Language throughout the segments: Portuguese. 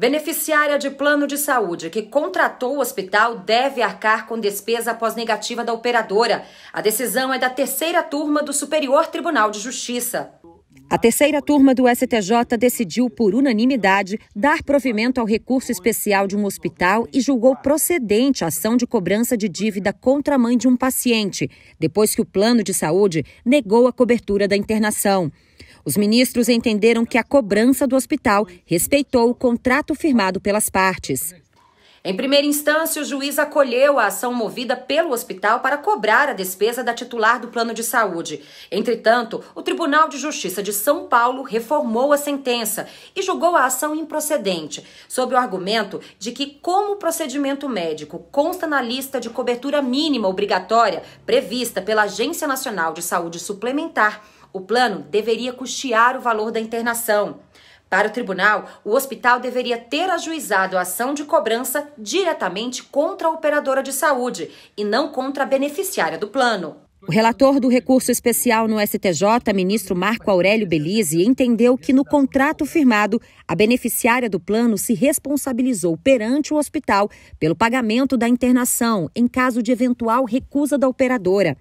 Beneficiária de plano de saúde que contratou o hospital deve arcar com despesa após negativa da operadora. A decisão é da terceira turma do Superior Tribunal de Justiça. A terceira turma do STJ decidiu, por unanimidade, dar provimento ao recurso especial de um hospital e julgou procedente a ação de cobrança de dívida contra a mãe de um paciente, depois que o plano de saúde negou a cobertura da internação. Os ministros entenderam que a cobrança do hospital respeitou o contrato firmado pelas partes. Em primeira instância, o juiz acolheu a ação movida pelo hospital para cobrar a despesa da titular do plano de saúde. Entretanto, o Tribunal de Justiça de São Paulo reformou a sentença e julgou a ação improcedente, sob o argumento de que, como o procedimento médico consta na lista de cobertura mínima obrigatória prevista pela Agência Nacional de Saúde Suplementar, o plano deveria custear o valor da internação. Para o tribunal, o hospital deveria ter ajuizado a ação de cobrança diretamente contra a operadora de saúde e não contra a beneficiária do plano. O relator do recurso especial no STJ, ministro Marco Aurélio Belize, entendeu que no contrato firmado, a beneficiária do plano se responsabilizou perante o hospital pelo pagamento da internação em caso de eventual recusa da operadora.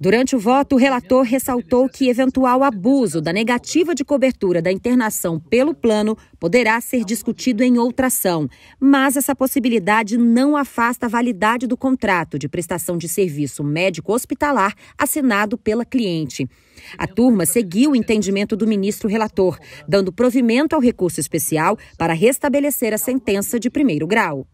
Durante o voto, o relator ressaltou que eventual abuso da negativa de cobertura da internação pelo plano poderá ser discutido em outra ação, mas essa possibilidade não afasta a validade do contrato de prestação de serviço médico-hospitalar assinado pela cliente. A turma seguiu o entendimento do ministro relator, dando provimento ao recurso especial para restabelecer a sentença de primeiro grau.